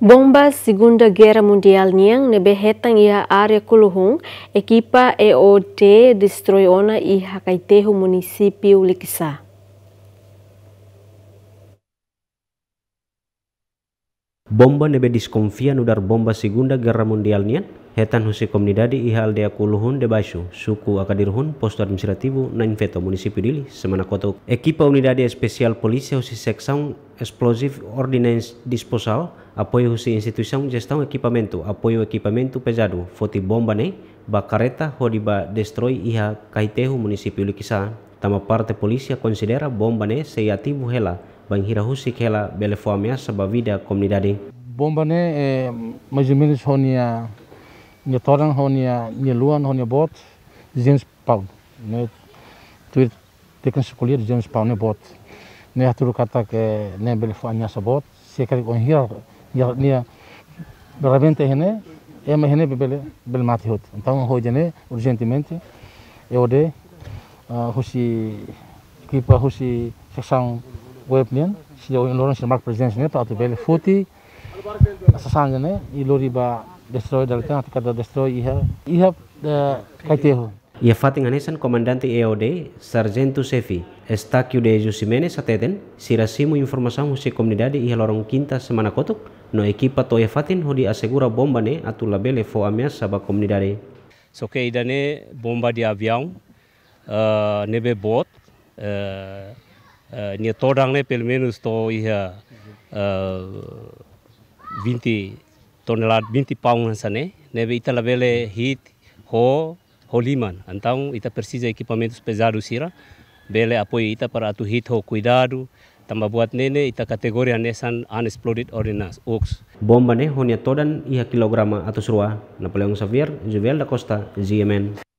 Bomba Segunda Guerra Mundial niang nebe hetang iha area kuluhung, Ekipa EOD ona e hakaitehu munisipi Likisa. Bomba nebe diskonfian udar bomba Segunda Guerra Mundial nian, hetan husi comunidade iha aldea kuluhun de baixo, suku akadirhun, posto administrativo na infeto munisipi dili, semana kota. ekipa unidade especial polisi husi seksaun explosive ordinance disposal, apoio husi instituição de gestão equipamento, apoio equipamento pesado, foti bomba ne, bacareta ba destroy iha kaitehu município Likisa, tama parte polisia considera bomba ne se ativo rela, banhira husik kela bele foi ameaça ba vida komunidade. Bomba ne eh, majuminis honia, nia toran, honia, nia luan, honia bot, zins pau, né, tuir tekan sekulir zins pau ne bot, ne haturu kata ke ne bele sebot ameaça bot, se اللي realmente هنا اما هنا بالمعطيات então hoje né urgentemente eu de hoje equipa hoje seção webnen se eu não se marca presença né para tudo ele fute seção né e lori ba destroy dalta cada destroy iha iha kaiteho Fatin anesan komandante EOD, Sargento Sefi, Estakio de Jusimene ateten, sirasimu informação se komunidade iha lorong kinta semana kotuk, no Ekipa to Fatin hodi asegura bomba ne atu labele fo ameaça saba komunidade. So ke idane bomba di avião, uh, nebe bot, uh, eh, uh, eh, ne todang ne pel menos to iha uh, 20 tonelad, 20 pound ne nebe ita labele hit ho Holiman. Então, ita precisa de equipamentos pesados, sira. Bele apoio ita para atuhito, cuidado, tamba buat nene ita kategori anesan unexploded ordnance ox bomba ne honia todan iha kilograma atu rua Napoleon Xavier Jovel da Costa GMN